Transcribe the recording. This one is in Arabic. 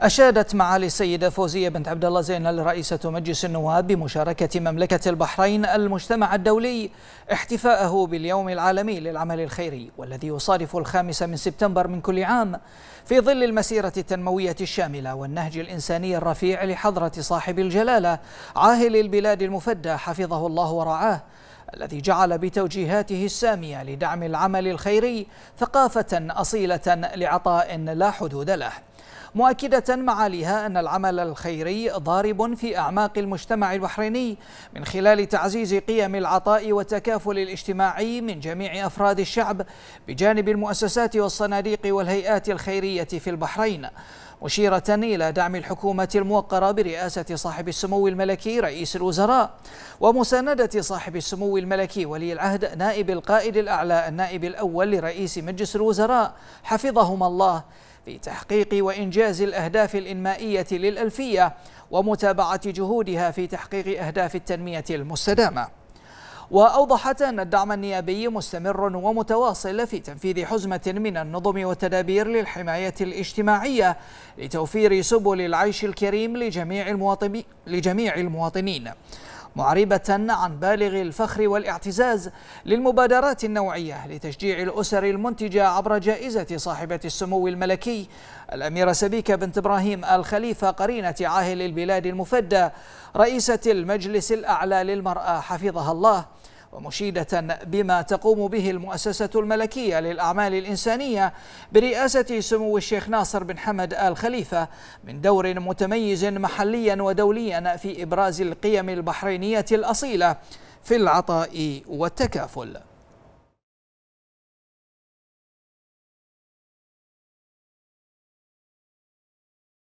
أشادت معالي السيدة فوزية بنت عبد الله زينل رئيسة مجلس النواب بمشاركة مملكة البحرين المجتمع الدولي احتفاءه باليوم العالمي للعمل الخيري والذي يصادف الخامس من سبتمبر من كل عام في ظل المسيرة التنموية الشاملة والنهج الإنساني الرفيع لحضرة صاحب الجلالة عاهل البلاد المفدى حفظه الله ورعاه الذي جعل بتوجيهاته السامية لدعم العمل الخيري ثقافة أصيلة لعطاء لا حدود له مؤكدة معاليها أن العمل الخيري ضارب في أعماق المجتمع البحريني من خلال تعزيز قيم العطاء والتكافل الاجتماعي من جميع أفراد الشعب بجانب المؤسسات والصناديق والهيئات الخيرية في البحرين مشيرة إلى دعم الحكومة الموقرة برئاسة صاحب السمو الملكي رئيس الوزراء ومساندة صاحب السمو الملكي ولي العهد نائب القائد الأعلى النائب الأول لرئيس مجلس الوزراء حفظهما الله في تحقيق وإنجاز الأهداف الإنمائية للألفية ومتابعة جهودها في تحقيق أهداف التنمية المستدامة وأوضحت أن الدعم النيابي مستمر ومتواصل في تنفيذ حزمة من النظم والتدابير للحماية الاجتماعية لتوفير سبل العيش الكريم لجميع, المواطنين لجميع المواطنين معربة عن بالغ الفخر والاعتزاز للمبادرات النوعية لتشجيع الأسر المنتجة عبر جائزة صاحبة السمو الملكي الأميرة سبيكة بنت إبراهيم الخليفة قرينة عاهل البلاد المفدى رئيسة المجلس الأعلى للمرأة حفظها الله ومشيدة بما تقوم به المؤسسة الملكية للأعمال الإنسانية برئاسة سمو الشيخ ناصر بن حمد آل خليفة من دور متميز محليا ودوليا في إبراز القيم البحرينية الأصيلة في العطاء والتكافل